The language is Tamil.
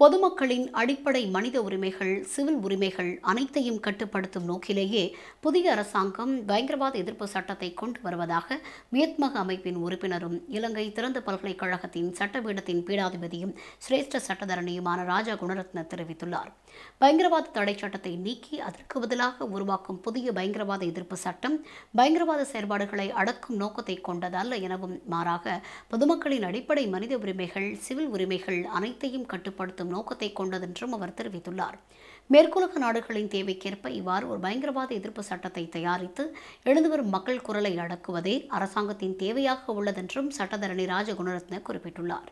பொதுமக்களின் அடிப்படை மனித உரிமைகள் சிவில் உரிமைகள் அனைத்தையும் கட்டுப்படுத்தும் நோக்கிலேயே புதிய அரசாங்கம் பயங்கரவாத எதிர்ப்பு சட்டத்தை கொண்டு வருவதாக வியத்மக அமைப்பின் உறுப்பினரும் இலங்கை திறந்த பல்கலைக்கழகத்தின் சட்டபீடத்தின் பீடாதிபதியும் சிரேஷ்ட சட்டத்தரணியுமான ராஜா குணரத்ன தெரிவித்துள்ளார் பயங்கரவாத தடை சட்டத்தை நீக்கி அதற்கு பதிலாக உருவாக்கும் புதிய பயங்கரவாத எதிர்ப்பு சட்டம் பயங்கரவாத செயற்பாடுகளை அடக்கும் நோக்கத்தை கொண்டதல்ல எனவும் மாறாக பொதுமக்களின் அடிப்படை மனித உரிமைகள் சிவில் உரிமைகள் அனைத்தையும் கட்டுப்படுத்தும் நோக்கத்தை கொண்டதென்றும் அவர் தெரிவித்துள்ளார் மேற்குலக நாடுகளின் தேவைக்கேற்ப இவ்வாறு ஒரு பயங்கரவாத எதிர்ப்பு சட்டத்தை தயாரித்து எழுந்துவரும் மக்கள் குரலை அடக்குவதே அரசாங்கத்தின் தேவையாக உள்ளதென்றும் சட்டத்தரணி ராஜகுணரத்ன குறிப்பிட்டுள்ளார்